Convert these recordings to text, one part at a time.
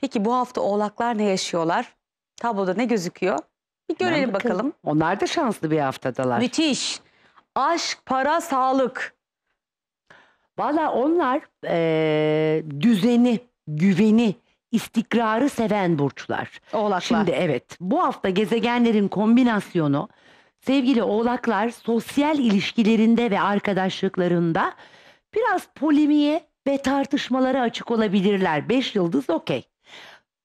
Peki bu hafta oğlaklar ne yaşıyorlar? Tabloda ne gözüküyor? Bir görelim bakalım. bakalım. Onlar da şanslı bir haftadalar. Müthiş. Aşk, para, sağlık. Valla onlar eee, düzeni, güveni, istikrarı seven burçlar. Oğlaklar. Şimdi evet bu hafta gezegenlerin kombinasyonu sevgili oğlaklar sosyal ilişkilerinde ve arkadaşlıklarında biraz polemiğe ve tartışmalara açık olabilirler. Beş yıldız okey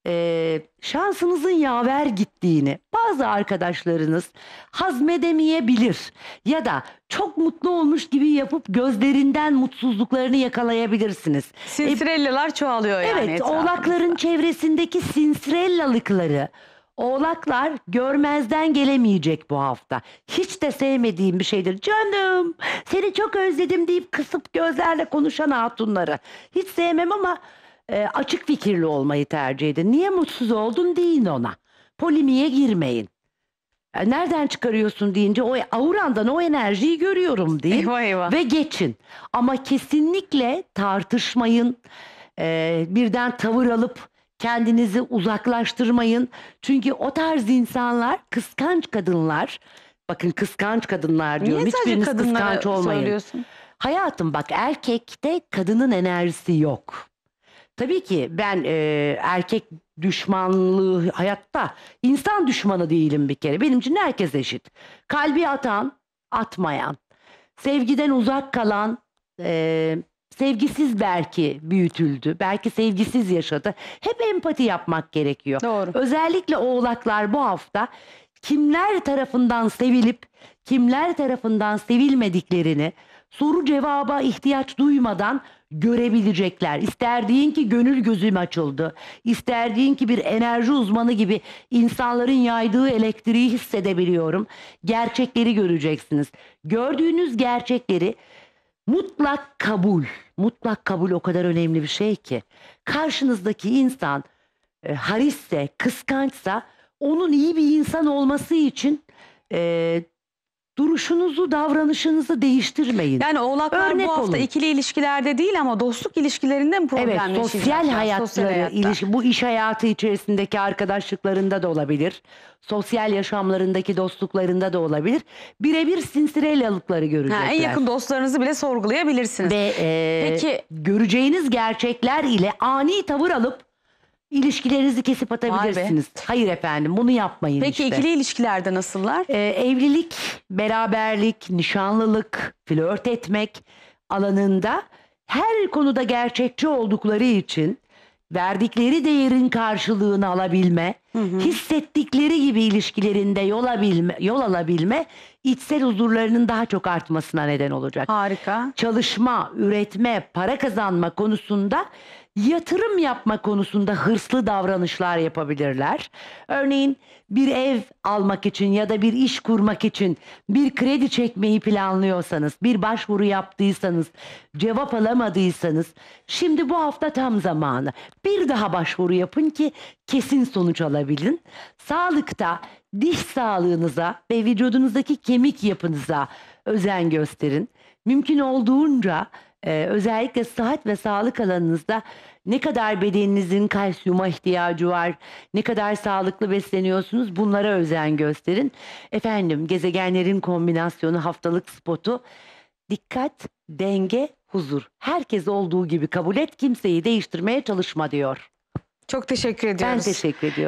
e, şansınızın yaver gittiğini bazı arkadaşlarınız hazmedemeyebilir ya da çok mutlu olmuş gibi yapıp gözlerinden mutsuzluklarını yakalayabilirsiniz. Sinsirelliler e, çoğalıyor yani. Evet oğlakların çevresindeki sinsirellalıkları Oğlaklar görmezden gelemeyecek bu hafta. Hiç de sevmediğim bir şeydir. Canım seni çok özledim deyip kısıp gözlerle konuşan hatunları. Hiç sevmem ama e, açık fikirli olmayı tercih edin. Niye mutsuz oldun deyin ona. Polimiye girmeyin. E, nereden çıkarıyorsun deyince o aurandan o enerjiyi görüyorum deyin. Eyvah eyvah. Ve geçin. Ama kesinlikle tartışmayın. E, birden tavır alıp kendinizi uzaklaştırmayın. Çünkü o tarz insanlar kıskanç kadınlar. Bakın kıskanç kadınlar diyorum. Niye Hiçbiriniz kıskanç olmayın. Söylüyorsun? Hayatım bak erkekte kadının enerjisi yok. Tabii ki ben e, erkek düşmanlığı hayatta insan düşmanı değilim bir kere. Benim için herkes eşit. Kalbi atan, atmayan, sevgiden uzak kalan, e, sevgisiz belki büyütüldü, belki sevgisiz yaşadı. Hep empati yapmak gerekiyor. Doğru. Özellikle oğlaklar bu hafta kimler tarafından sevilip kimler tarafından sevilmediklerini soru cevaba ihtiyaç duymadan görebilecekler. İster deyin ki gönül gözüm açıldı. İster deyin ki bir enerji uzmanı gibi insanların yaydığı elektriği hissedebiliyorum. Gerçekleri göreceksiniz. Gördüğünüz gerçekleri mutlak kabul. Mutlak kabul o kadar önemli bir şey ki. Karşınızdaki insan e, harisse, kıskançsa onun iyi bir insan olması için e, duruşunuzu, davranışınızı değiştirmeyin. Yani oğlaklar Örnek bu hafta olun. ikili ilişkilerde değil ama dostluk ilişkilerinde mi problem Evet, sosyal hayatları, sosyal ilişki, bu iş hayatı içerisindeki arkadaşlıklarında da olabilir. Sosyal yaşamlarındaki dostluklarında da olabilir. Birebir sinsirellalıkları görecekler. Ha, en yakın dostlarınızı bile sorgulayabilirsiniz. Ve e, Peki, göreceğiniz gerçekler ile ani tavır alıp İlişkilerinizi kesip atabilirsiniz. Hayır efendim bunu yapmayın Peki işte. ikili ilişkilerde nasıllar? Ee, evlilik, beraberlik, nişanlılık, flört etmek alanında her konuda gerçekçi oldukları için verdikleri değerin karşılığını alabilme, hissettikleri gibi ilişkilerinde yol alabilme, yol alabilme içsel huzurlarının daha çok artmasına neden olacak. Harika. Çalışma, üretme, para kazanma konusunda yatırım yapma konusunda hırslı davranışlar yapabilirler. Örneğin bir ev almak için ya da bir iş kurmak için bir kredi çekmeyi planlıyorsanız, bir başvuru yaptıysanız, cevap alamadıysanız şimdi bu hafta tam zamanı. Bir daha başvuru yapın ki kesin sonuç alabilin. Sağlıkta diş sağlığınıza ve vücudunuzdaki kemik yapınıza özen gösterin. Mümkün olduğunca ee, özellikle sıhhat ve sağlık alanınızda ne kadar bedeninizin kalsiyuma ihtiyacı var, ne kadar sağlıklı besleniyorsunuz bunlara özen gösterin. Efendim gezegenlerin kombinasyonu haftalık spotu dikkat, denge, huzur. Herkes olduğu gibi kabul et kimseyi değiştirmeye çalışma diyor. Çok teşekkür ediyoruz. Ben teşekkür ediyorum.